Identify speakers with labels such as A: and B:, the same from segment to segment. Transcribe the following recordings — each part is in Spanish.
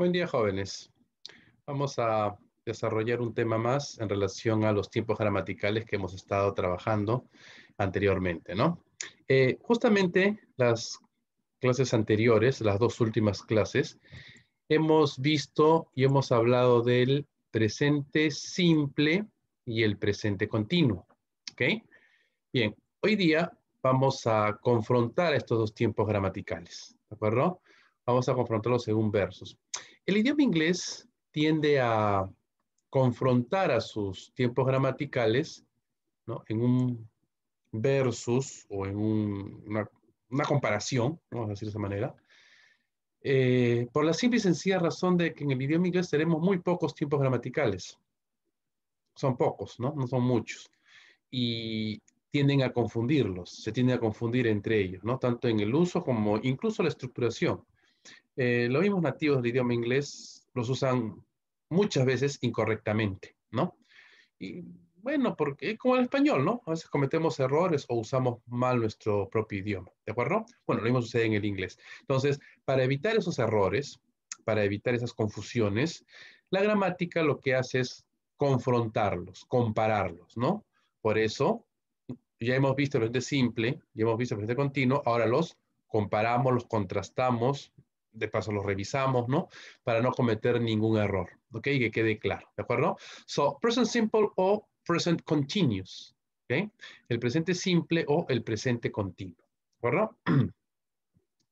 A: Buen día, jóvenes. Vamos a desarrollar un tema más en relación a los tiempos gramaticales que hemos estado trabajando anteriormente, ¿no? Eh, justamente las clases anteriores, las dos últimas clases, hemos visto y hemos hablado del presente simple y el presente continuo, ¿ok? Bien, hoy día vamos a confrontar estos dos tiempos gramaticales, ¿de acuerdo? Vamos a confrontarlos según versos. El idioma inglés tiende a confrontar a sus tiempos gramaticales en un versus o en una, comparación, vamos a decir de esa manera, eh, por la simple y sencilla razón de que en el idioma inglés tenemos muy pocos tiempos gramaticales. Son pocos, ¿no? No son muchos. Y tienden a confundirlos, se tienden a confundir entre ellos, ¿no? Tanto en el uso como incluso la estructuración. Eh, los mismos nativos del idioma inglés los usan muchas veces incorrectamente, ¿no? Y bueno, porque como el español, ¿no? A veces cometemos errores o usamos mal nuestro propio idioma, ¿de acuerdo? Bueno, lo mismo sucede en el inglés. Entonces, para evitar esos errores, para evitar esas confusiones, la gramática lo que hace es confrontarlos, compararlos, ¿no? Por eso, ya hemos visto lo de simple, ya hemos visto los de continuo, ahora los comparamos, los contrastamos, de paso los revisamos, ¿no? Para no cometer ningún error, ¿ok? Que quede claro, ¿de acuerdo? So, present simple o present continuous, ¿ok? El presente simple o el presente continuo, ¿de acuerdo?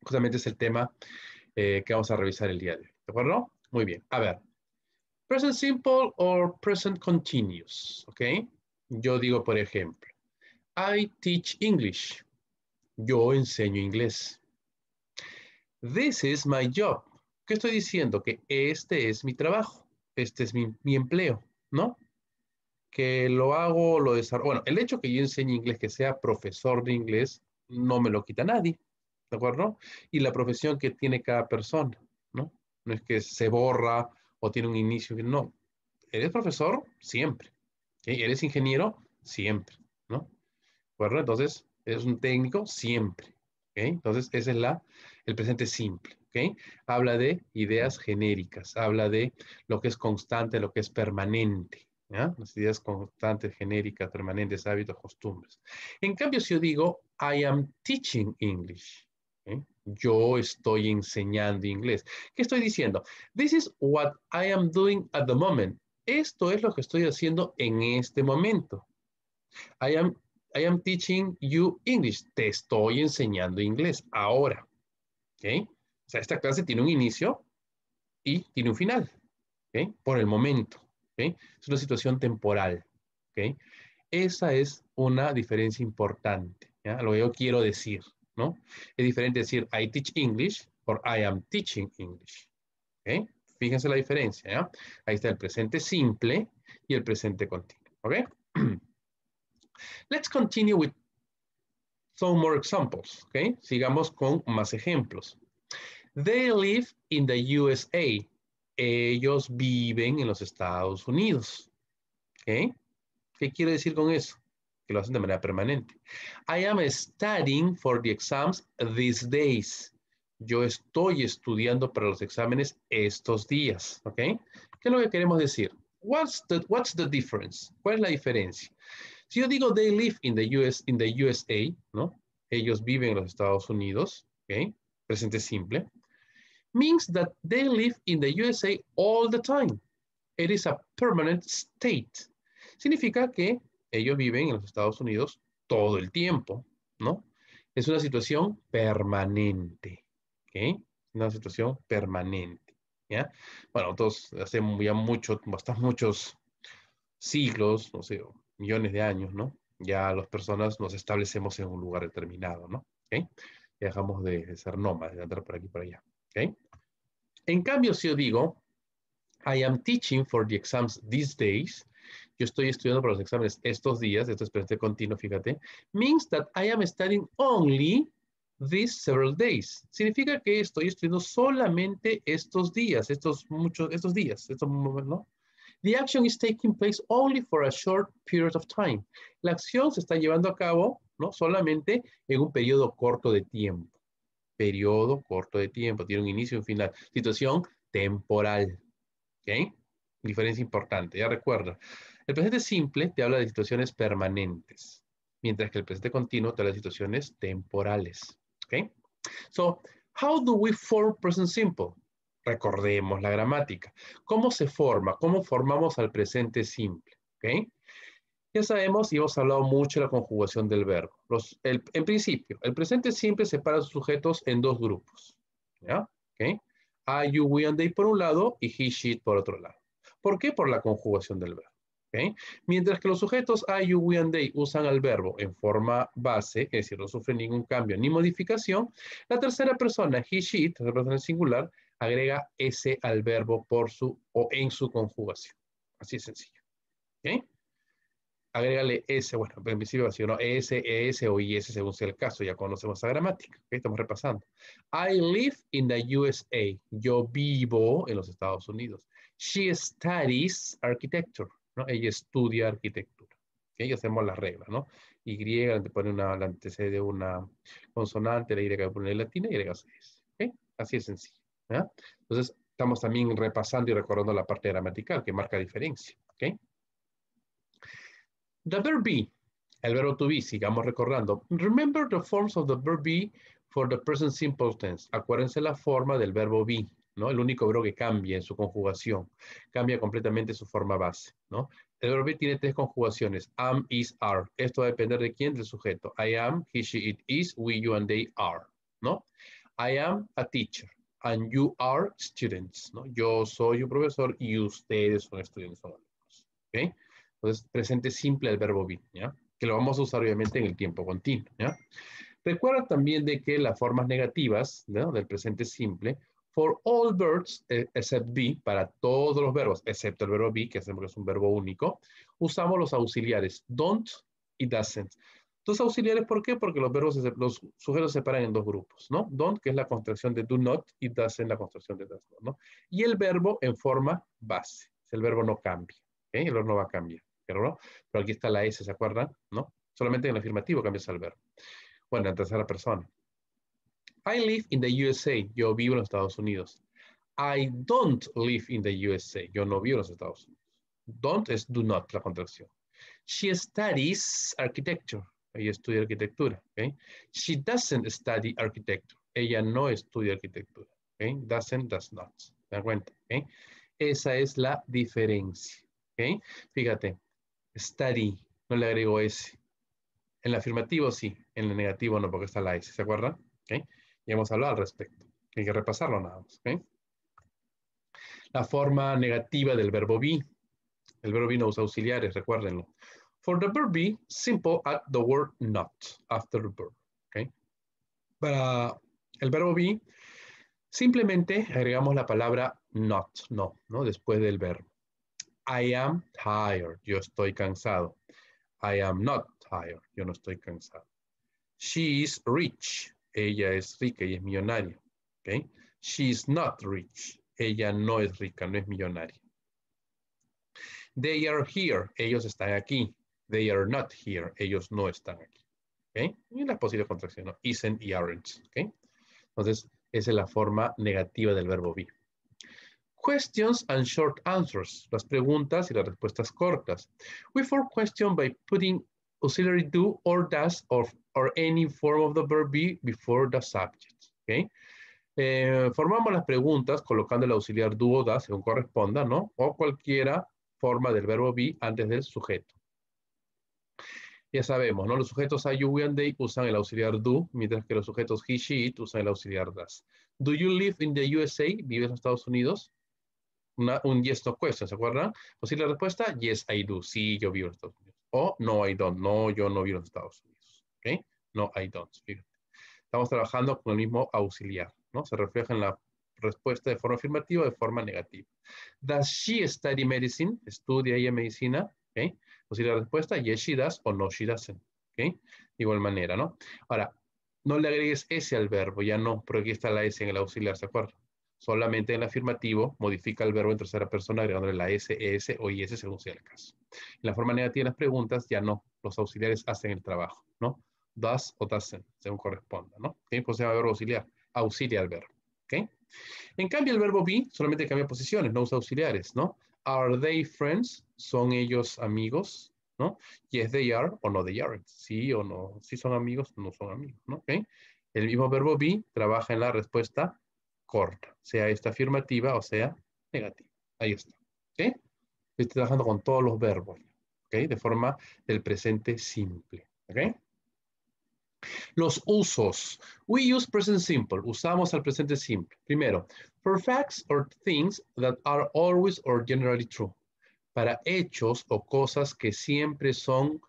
A: Justamente es el tema eh, que vamos a revisar el día de hoy, ¿de acuerdo? Muy bien, a ver. Present simple o present continuous, ¿ok? Yo digo, por ejemplo, I teach English. Yo enseño inglés. This is my job. ¿Qué estoy diciendo? Que este es mi trabajo, este es mi, empleo, ¿no? Que lo hago, lo desarrollo. Bueno, el hecho que yo enseñe inglés, que sea profesor de inglés, no me lo quita nadie, ¿de acuerdo? Y la profesión que tiene cada persona, ¿no? No es que se borra o tiene un inicio, no. Eres profesor siempre, Eres ingeniero siempre, ¿no? ¿De acuerdo? Entonces, eres un técnico siempre. Entonces, ese es el presente simple. Habla de ideas genéricas, habla de lo que es constante, lo que es permanente. Las ideas constantes, genéricas, permanentes, hábitos, costumbres. En cambio, si yo digo, I am teaching English. Yo estoy enseñando inglés. ¿Qué estoy diciendo? This is what I am doing at the moment. Esto es lo que estoy haciendo en este momento. I am I am teaching you English. Te estoy enseñando inglés ahora. ¿Ok? O sea, esta clase tiene un inicio y tiene un final. ¿Ok? Por el momento. ¿Ok? Es una situación temporal. ¿Ok? Esa es una diferencia importante. ¿ya? Lo que yo quiero decir. ¿No? Es diferente decir I teach English por I am teaching English. ¿Ok? Fíjense la diferencia, ¿ya? Ahí está el presente simple y el presente continuo. ¿Ok? Let's continue with some more examples, okay? Sigamos con más ejemplos. They live in the USA. Ellos viven en los Estados Unidos, okay? ¿Qué quiere decir con eso? Que lo hacen de manera permanente. I am studying for the exams these days. Yo estoy estudiando para los exámenes estos días, ¿ok? ¿Qué es lo que queremos decir? What's the, what's the difference? ¿Cuál es la diferencia? Si yo digo they live in the, US, in the USA, ¿no? Ellos viven en los Estados Unidos, ¿ok? Presente simple. Means that they live in the USA all the time. It is a permanent state. Significa que ellos viven en los Estados Unidos todo el tiempo, ¿no? Es una situación permanente, ¿ok? Una situación permanente, ¿ya? Bueno, entonces hace ya mucho, hasta muchos siglos, no sé, millones de años, ¿no? Ya las personas nos establecemos en un lugar determinado, ¿no? ¿Okay? dejamos de, ser nómadas, de andar por aquí por allá. ¿Okay? En cambio, si yo digo, I am teaching for the exams these days, yo estoy estudiando para los exámenes estos días, esto es presente continuo, fíjate, means that I am studying only these several days. Significa que estoy estudiando solamente estos días, estos muchos, estos días, estos, ¿no? The action is taking place only for a short period of time. La acción se está llevando a cabo ¿no? solamente en un periodo corto de tiempo. Periodo corto de tiempo, tiene un inicio y un final. Situación temporal. ¿Ok? Diferencia importante, ya recuerda. El presente simple te habla de situaciones permanentes, mientras que el presente continuo te habla de situaciones temporales. ¿Ok? So, how do we form present simple? Recordemos la gramática. ¿Cómo se forma? ¿Cómo formamos al presente simple? ¿Okay? Ya sabemos y hemos hablado mucho de la conjugación del verbo. Los, en principio, el presente simple separa a sus sujetos en dos grupos. ¿ya? ¿Okay? I, you, we, and they por un lado y he, she por otro lado. ¿Por qué? Por la conjugación del verbo. ¿Okay? Mientras que los sujetos I, you, we, and they usan al verbo en forma base, es decir, no sufren ningún cambio ni modificación, la tercera persona, he, she, tercera persona singular, agrega S al verbo por su o en su conjugación. Así de sencillo. ¿Ok? Agrégale S, bueno, en principio va a ser S, ES o IS según sea el caso, ya conocemos la gramática. que Estamos repasando. I live in the USA. Yo vivo en los Estados Unidos. She studies architecture. ¿no? Ella estudia arquitectura. ¿ok? Y hacemos la regla, ¿no? Y pone una, la antecede una consonante, la Y pone latina y agregas S. ¿Ok? Así es sencillo. Entonces, estamos también repasando y recordando la parte gramatical que marca diferencia. ¿okay? The verb be, el verbo to be, sigamos recordando. Remember the forms of the verb be for the present simple tense. Acuérdense la forma del verbo be, ¿no? El único verbo que cambia en su conjugación. Cambia completamente su forma base, ¿no? El verbo be tiene tres conjugaciones. Am, is, are. Esto va a depender de quién, del sujeto. I am, he, she, it is, we, you, and they are, ¿no? I am a teacher and you are students, ¿no? Yo soy un profesor y ustedes son estudiantes o alumnos, Entonces, presente simple el verbo be, ¿ya? Que lo vamos a usar obviamente en el tiempo continuo, ¿ya? Recuerda también de que las formas negativas del presente simple, for all verbs eh, except be, para todos los verbos, excepto el verbo be, que que es un verbo único, usamos los auxiliares don't y doesn't. Dos auxiliares, ¿por qué? Porque los verbos, los sujetos se separan en dos grupos, ¿no? Don't, que es la construcción de do not, y does en la construcción de does not, ¿no? Y el verbo en forma base. El verbo no cambia, ¿ok? El verbo no va a cambiar, pero ¿no? Pero aquí está la S, ¿se acuerdan? ¿No? Solamente en el afirmativo cambia el verbo. Bueno, en tercera persona. I live in the USA. Yo vivo en los Estados Unidos. I don't live in the USA. Yo no vivo en los Estados Unidos. Don't es do not, la contracción. She studies architecture. Ella estudia arquitectura. She doesn't study architecture. Ella no estudia arquitectura. Doesn't, does not. ¿Se dan cuenta? Esa es la diferencia. Fíjate, study, no le agrego S. En la afirmativo sí, en el negativo no, porque está la S, ¿se acuerdan? Ya hemos hablado al respecto. Hay que repasarlo nada más. La forma negativa del verbo be. El verbo be no usa auxiliares, recuérdenlo. For the verb be, simple add the word not after the verb. Para el verbo be, simplemente agregamos la palabra not, no, ¿no? después del verbo. I am tired, yo estoy cansado. I am not tired, yo no estoy cansado. She is rich, ella es rica, y es millonaria. She is not rich, ella no es rica, no es millonaria. They are here, ellos están aquí. They are not here. Ellos no están aquí. ¿okay? Y la posible contracción, ¿no? isn't y aren't. ¿okay? Entonces, esa es la forma negativa del verbo be. Questions and short answers. Las preguntas y las respuestas cortas. We form question by putting auxiliary do or does or, any form of the verb be before the subject. ¿okay? Eh, formamos las preguntas colocando el auxiliar do o das según corresponda, ¿no? O cualquiera forma del verbo be antes del sujeto. Ya sabemos, ¿no? Los sujetos we and they usan el auxiliar do, mientras que los sujetos he, she, it usan el auxiliar does. Do you live in the USA? ¿Vives en Estados Unidos? un yes no question, ¿se acuerdan? Posible pues respuesta, yes, I do. Sí, yo vivo en Estados Unidos. O no, I don't. No, yo no vivo en Estados Unidos. ¿Ok? No, I don't. Fíjate. Estamos trabajando con el mismo auxiliar, ¿no? Se refleja en la respuesta de forma afirmativa o de forma negativa. Does she study medicine? ¿Estudia ella medicina? ¿Ok? Posible pues, respuesta, does, o no shidasen. ¿ok? De igual manera, ¿no? Ahora, no le agregues S al verbo, ya no, porque aquí está la S en el auxiliar, ¿se acuerda? Solamente en el afirmativo modifica el verbo en tercera persona agregándole la S, ES o IS según sea el caso. En la forma negativa de las preguntas, ya no, los auxiliares hacen el trabajo, ¿no? Das o doesn't, según corresponda, ¿no? Tiempo Pues se llama verbo auxiliar, auxilia al verbo, ¿ok? En cambio, el verbo be solamente cambia posiciones, no usa auxiliares, ¿no? Are they friends? ¿Son ellos amigos? ¿No? Yes, they are o no, they aren't. Sí o no. Si son amigos, no son amigos. ¿Okay? El mismo verbo be trabaja en la respuesta corta, sea esta afirmativa o sea negativa. Ahí está. ¿Okay? Estoy trabajando con todos los verbos. ¿okay? De forma del presente simple. ¿okay? Los usos. We use present simple. Usamos al presente simple. Primero, for facts or things that are always or generally true. Para hechos o cosas que siempre son,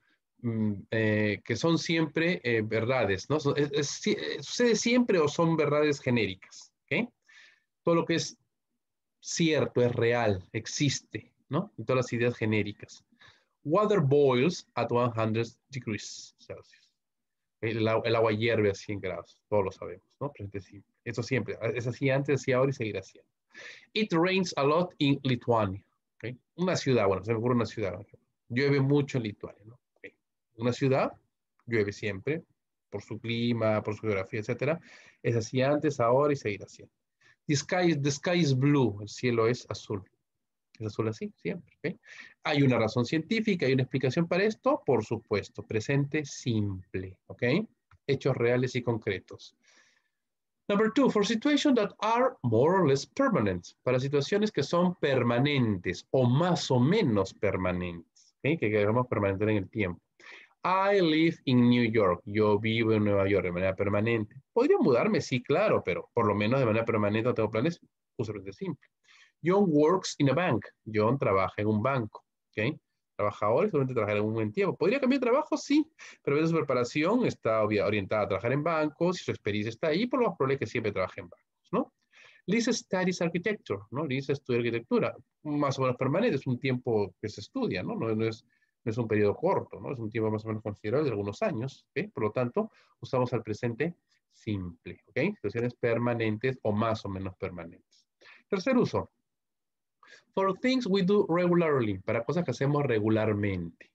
A: mm, eh, que son siempre eh, verdades, ¿no? Eh, sucede siempre o son verdades genéricas, Todo lo que es cierto, es real, existe, ¿no? todas las ideas genéricas. Water boils at 100 degrees Celsius el, agua hierve a 100 grados, todos lo sabemos, ¿no? Eso siempre, es así antes, así ahora y seguirá siendo. It rains a lot in Lituania. ¿okay? Una ciudad, bueno, se me ocurre una ciudad. Llueve mucho en Lituania, ¿no? Una ciudad, llueve siempre, por su clima, por su geografía, etc. Es así antes, ahora y seguirá siendo. sky, the sky is blue, el cielo es azul. Es azul así, siempre. Hay una razón científica, hay una explicación para esto, por supuesto. Presente simple, ¿ok? Hechos reales y concretos. Number two, for situations that are more or less permanent. Para situaciones que son permanentes o más o menos permanentes. Que queremos permanecer en el tiempo. I live in New York. Yo vivo en Nueva York de manera permanente. Podría mudarme, sí, claro, pero por lo menos de manera permanente no tengo planes. Usualmente simple. John works in a bank. John trabaja en un banco. ¿okay? Trabaja ahora solamente trabajar en un buen tiempo. ¿Podría cambiar de trabajo? Sí, pero su preparación está orientada a trabajar en bancos y su experiencia está ahí, por lo más probable que siempre trabaje en bancos. ¿no? Lisa studies architecture. ¿no? Lisa estudia arquitectura. Más o menos permanente, es un tiempo que se estudia, ¿no? No, es, un periodo corto, ¿no? es un tiempo más o menos considerable de algunos años. Por lo tanto, usamos al presente simple, ¿ok? Situaciones permanentes o más o menos permanentes. Tercer uso, For things we do regularly, para cosas que hacemos regularmente.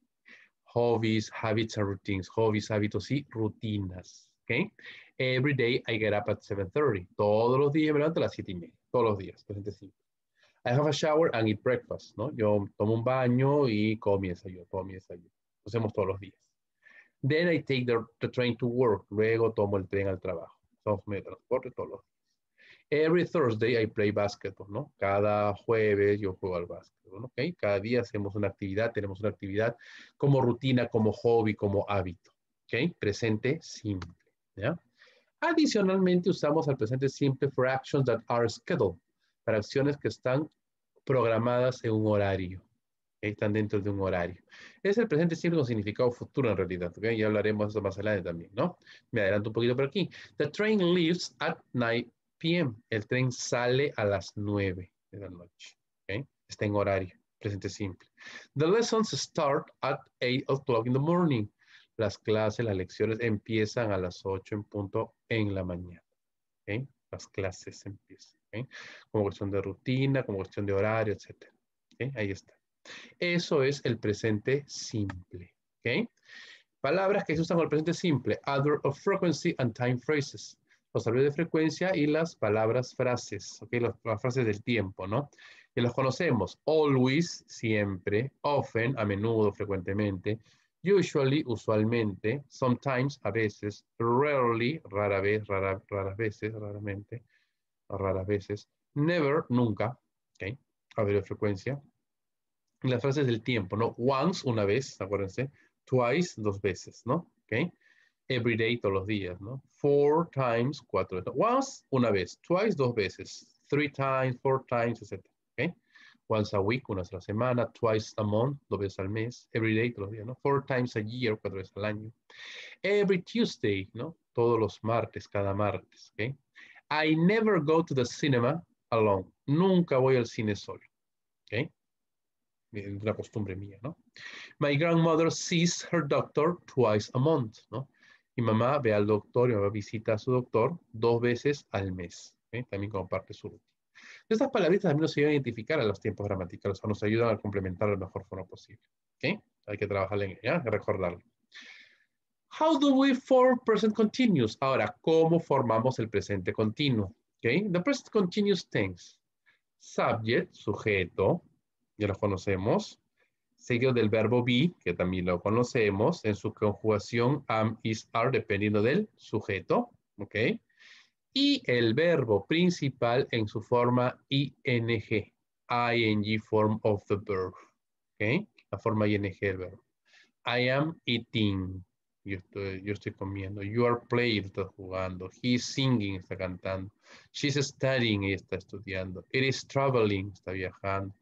A: Hobbies, habits and routines. Hobbies, hábitos y rutinas. Okay? Every day I get up at 7.30. Todos los días me levanto a las 7 y media. Todos los días, presente simple. I have a shower and eat breakfast, ¿no? Yo tomo un baño y como mi desayuno, tomo mi desayuno. Lo hacemos todos los días. Then I take the, train to work. Luego tomo el tren al trabajo. Somos medio de transporte todos los días. Every Thursday I play basketball, ¿no? Cada jueves yo juego al básquetbol, ¿ok? Cada día hacemos una actividad, tenemos una actividad como rutina, como hobby, como hábito, ¿ok? Presente simple, ¿ya? Adicionalmente usamos el presente simple for actions that are scheduled, para acciones que están programadas en un horario, están dentro de un horario. Es el presente simple con significado futuro en realidad, ¿ok? Ya hablaremos de eso más adelante también, ¿no? Me adelanto un poquito por aquí. The train leaves at night el tren sale a las 9 de la noche. Está en horario, presente simple. The lessons start at 8 o'clock in the morning. Las clases, las lecciones empiezan a las 8 en punto en la mañana. Las clases empiezan. Como cuestión de rutina, como cuestión de horario, etc. Ahí está. Eso es el presente simple. Palabras que se usan con el presente simple. Other of frequency and time phrases los valores de frecuencia y las palabras frases, ¿ok? Las, frases del tiempo, ¿no? Que los conocemos, always, siempre, often, a menudo, frecuentemente, usually, usualmente, sometimes, a veces, rarely, rara vez, rara, raras veces, raramente, raras veces, never, nunca, ¿ok? A de frecuencia. Y las frases del tiempo, ¿no? Once, una vez, acuérdense, twice, dos veces, ¿no? ¿Ok? every day, todos los días, ¿no? Four times, cuatro veces. Once, una vez. Twice, dos veces. Three times, four times, etc. ¿okay? Once a week, una vez a la semana. Twice a month, dos veces al mes. Every day, todos los días, ¿no? Four times a year, cuatro veces al año. Every Tuesday, ¿no? Todos los martes, cada martes, ¿ok? I never go to the cinema alone. Nunca voy al cine solo, ¿ok? una costumbre mía, ¿no? My grandmother sees her doctor twice a month, ¿no? Mi mamá ve al doctor, y mamá visita a su doctor dos veces al mes. ¿eh? También comparte su rutina. Estas palabras también nos ayudan a identificar a los tiempos gramaticales, o nos ayudan a complementar de la mejor forma posible. ¿okay? Hay que trabajar en ella, recordarlo. How do we form present continuous? Ahora, ¿cómo formamos el presente continuo? ¿Okay? The present continuous tense. Subject, sujeto, ya lo conocemos seguido del verbo be, que también lo conocemos, en su conjugación am, is, are, dependiendo del sujeto, ¿ok? Y el verbo principal en su forma ing, ing form of the verb, ¿ok? La forma ing del verbo. I am eating, yo estoy, comiendo. You are playing, está jugando. He is singing, está cantando. She's studying, está estudiando. It is traveling, está viajando.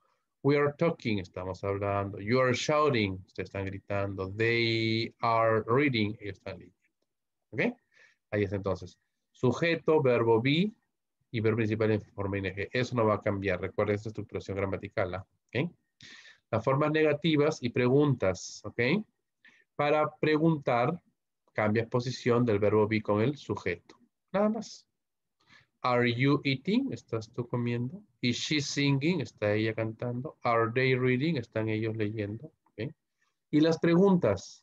A: We are talking, estamos hablando. You are shouting, ustedes están gritando. They are reading, ellos están leyendo. ¿Ok? Ahí está entonces. Sujeto, verbo be y verbo principal en forma ing. Eso no va a cambiar. Recuerda esta estructuración gramatical. ¿ah? Las formas negativas y preguntas. ¿Ok? Para preguntar, cambia posición del verbo be con el sujeto. Nada más. Are you eating? ¿Estás tú comiendo? Is she singing? Está ella cantando. Are they reading? Están ellos leyendo. Y las preguntas.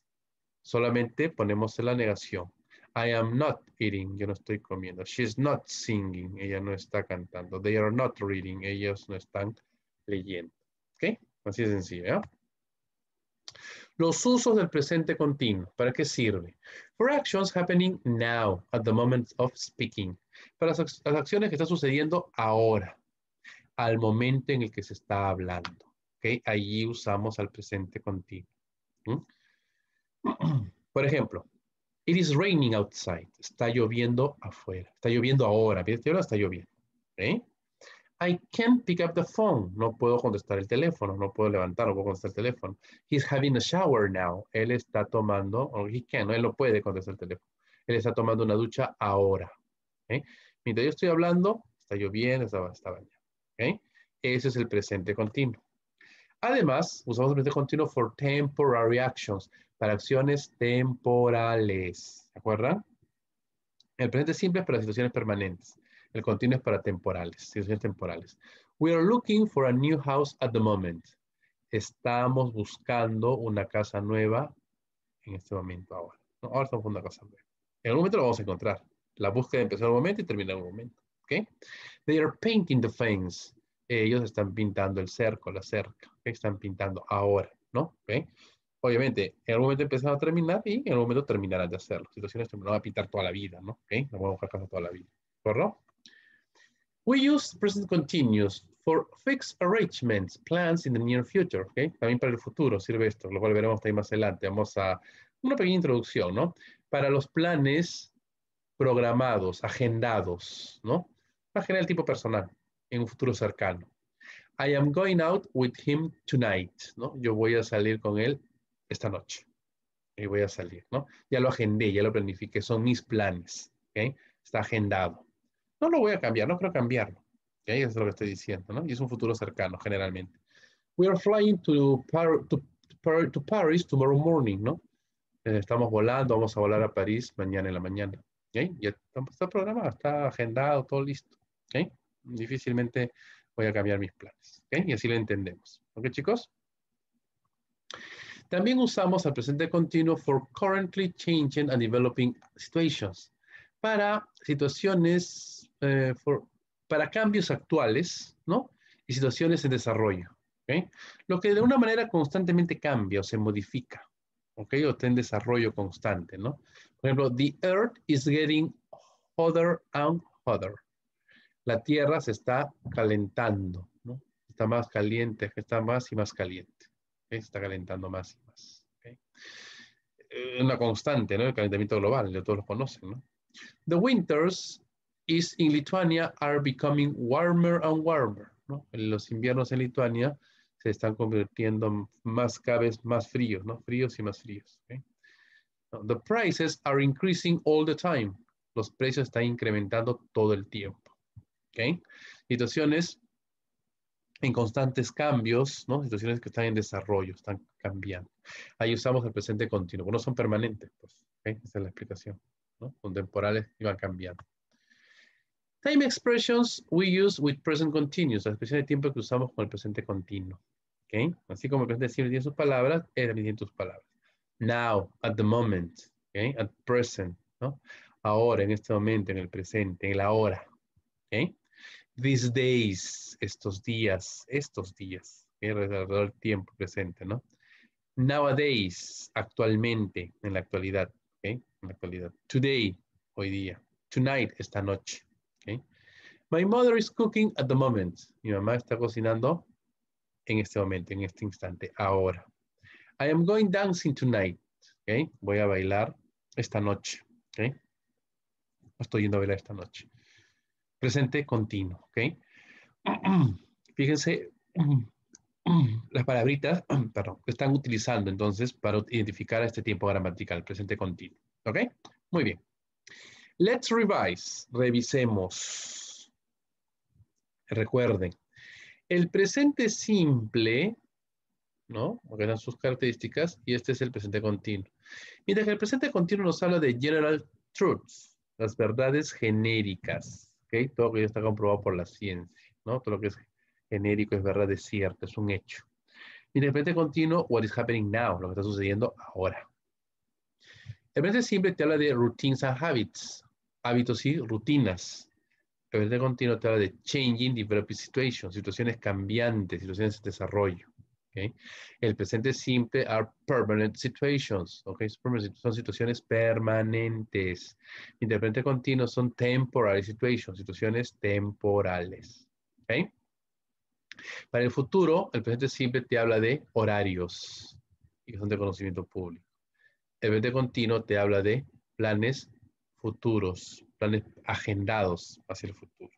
A: Solamente ponemos en la negación. I am not eating. Yo no estoy comiendo. She is not singing. Ella no está cantando. They are not reading. Ellos no están leyendo. Así de sencillo. ¿eh? Los usos del presente continuo. ¿Para qué sirve? For actions happening now, at the moment of speaking. Para las acciones que están sucediendo ahora al momento en el que se está hablando. ¿okay? Allí usamos al presente continuo. Por ejemplo, it is raining outside. Está lloviendo afuera. Está lloviendo ahora. ¿Viste? Ahora está lloviendo. I can't pick up the phone. No puedo contestar el teléfono. No puedo levantar. No puedo contestar el teléfono. He's having a shower now. Él está tomando, o he can, no, él no puede contestar el teléfono. Él está tomando una ducha ahora. Mientras yo estoy hablando, está lloviendo, está bañando. ¿okay? Ese es el presente continuo. Además, usamos el presente continuo for temporary actions, para acciones temporales. ¿Se acuerdan? El presente simple es para situaciones permanentes. El continuo es para temporales, situaciones temporales. We are looking for a new house at the moment. Estamos buscando una casa nueva en este momento ahora. ahora estamos buscando una casa nueva. En algún momento lo vamos a encontrar. La búsqueda empezó en un momento y termina en un momento. Okay? They are painting the fence. Ellos están pintando el cerco, la cerca. Están pintando ahora, ¿no? Obviamente, en algún momento empezaron a terminar y en algún momento terminarán de hacerlo. Situaciones que no a pintar toda la vida, ¿no? ¿Okay? No vamos a buscar toda la vida. acuerdo? We use present continuous for fixed arrangements, plans in the near future. ¿okay? También para el futuro sirve esto, lo cual veremos más adelante. Vamos a una pequeña introducción, ¿no? Para los planes programados, agendados, ¿no? el tipo personal en un futuro cercano. I am going out with him tonight, ¿no? Yo voy a salir con él esta noche. Y voy a salir, ¿no? Ya lo agendé, ya lo planifiqué, son mis planes, Está agendado. No lo voy a cambiar, no creo cambiarlo. Eso es lo que estoy diciendo, Y es un futuro cercano, generalmente. We are flying to, Paris tomorrow morning, ¿no? Eh, estamos volando, vamos a volar a París mañana en la mañana. Ya está programado, está agendado, todo listo. ¿okay? Difícilmente voy a cambiar mis planes. Y así lo entendemos. ¿Ok, chicos? También usamos el presente continuo for currently changing and developing situations. Para situaciones, eh, para cambios actuales, ¿no? Y situaciones en desarrollo. ¿okay? Lo que de una manera constantemente cambia o se modifica. ¿Ok? O está en desarrollo constante, ¿no? Por ejemplo, the earth is getting hotter and hotter la Tierra se está calentando, ¿no? Está más caliente, está más y más caliente. está calentando más y más. ¿okay? Eh, una constante, ¿no? El calentamiento global, ya todos lo conocen, ¿no? The winters in Lituania are becoming warmer and warmer, Los inviernos en Lituania se están convirtiendo más cada más fríos, ¿no? Fríos y más fríos. The prices are increasing all the time. Los precios están incrementando todo el tiempo. Situaciones en constantes cambios, ¿no? Situaciones que están en desarrollo, están cambiando. Ahí usamos el presente continuo, no son permanentes, pues, Esa es la explicación, Son temporales y van cambiando. Time expressions we use with present continuous, la expresión de tiempo que usamos con el presente continuo, ¿okay? Así como el presente siempre tiene sus palabras, él también tiene sus palabras. Now, at the moment, At present, Ahora, en este momento, en el presente, en la hora, ¿okay? these days, estos días, estos días, alrededor del tiempo presente, ¿no? Nowadays, actualmente, en la actualidad, ¿ok? En la actualidad. Today, hoy día. Tonight, esta noche, ¿ok? My mother is cooking at the moment. Mi mamá está cocinando en este momento, en este instante, ahora. I am going dancing tonight, ¿ok? Voy a bailar esta noche, ¿ok? Estoy yendo a bailar esta noche presente continuo, ¿ok? Fíjense las palabritas, perdón, que están utilizando entonces para identificar a este tiempo gramatical, presente continuo, ¿ok? Muy bien. Let's revise, revisemos. Recuerden, el presente simple, ¿no? Eran sus características y este es el presente continuo. Mientras que el presente continuo nos habla de general truths, las verdades genéricas, todo lo que ya está comprobado por la ciencia, ¿no? Todo lo que es genérico es verdad, es cierto, es un hecho. Y de continuo, what is happening now, lo que está sucediendo ahora. El presente simple te habla de routines and habits, hábitos y rutinas. El presente continuo te habla de changing, developing situations, situaciones cambiantes, situaciones de desarrollo. El presente simple are permanent situations. Son situaciones permanentes. presente continuo son temporary situations, situaciones temporales. Para el futuro, el presente simple te habla de horarios y son de conocimiento público. El presente continuo te habla de planes futuros, planes agendados hacia el futuro.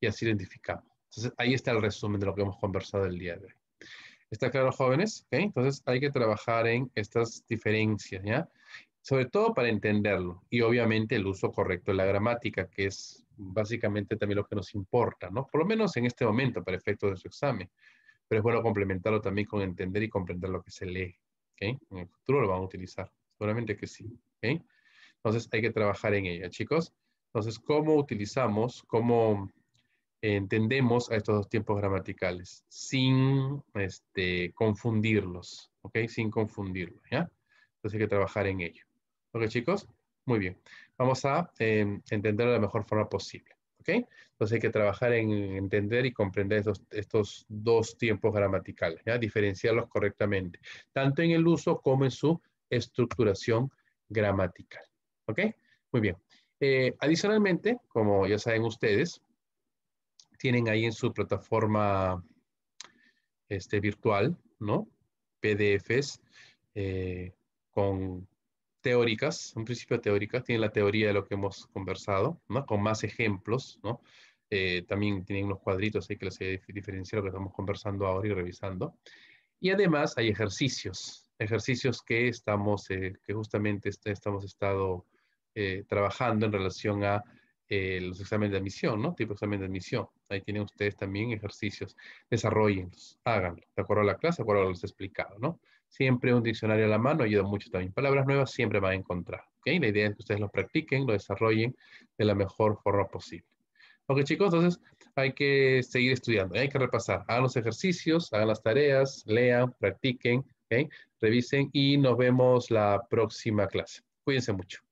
A: Y así identificamos. ahí está el resumen de lo que hemos conversado el día de hoy. ¿Está claro, jóvenes? Entonces hay que trabajar en estas diferencias, ¿ya? Sobre todo para entenderlo y obviamente el uso correcto de la gramática, que es básicamente también lo que nos importa, ¿no? Por lo menos en este momento, para efectos de su examen. Pero es bueno complementarlo también con entender y comprender lo que se lee, ¿okay? En el futuro lo van a utilizar, seguramente que sí, ¿okay? Entonces hay que trabajar en ella, chicos. Entonces, ¿cómo utilizamos, cómo entendemos a estos dos tiempos gramaticales sin este, confundirlos, ¿ok? Sin confundirlos, ¿ya? Entonces hay que trabajar en ello. ¿Ok, chicos? Muy bien. Vamos a em, entenderlo de la mejor forma posible, ¿ok? Entonces hay que trabajar en entender y comprender estos, dos tiempos gramaticales, ¿ya? Diferenciarlos correctamente, tanto en el uso como en su estructuración gramatical, ¿ok? Muy bien. Eh, adicionalmente, como ya saben ustedes, tienen ahí en su plataforma este, virtual, ¿no? PDFs eh, con teóricas, un principio teóricas, tienen la teoría de lo que hemos conversado, ¿no? Con más ejemplos, ¿no? Eh, también tienen unos cuadritos ahí que les diferencian lo que estamos conversando ahora y revisando. Y además hay ejercicios, ejercicios que estamos, eh, que justamente estamos estado trabajando en relación a eh, los exámenes de admisión, ¿no? Tipo examen de admisión. Ahí tienen ustedes también ejercicios. Desarrollenlos, háganlo. De acuerdo a la clase, de acuerdo a lo que les he explicado, ¿no? Siempre un diccionario a la mano ayuda mucho también. Palabras nuevas siempre van a encontrar, La idea es que ustedes lo practiquen, lo desarrollen de la mejor forma posible. Ok, chicos, entonces hay que seguir estudiando, ¿eh? hay que repasar. Hagan los ejercicios, hagan las tareas, lean, practiquen, Revisen y nos vemos la próxima clase. Cuídense mucho.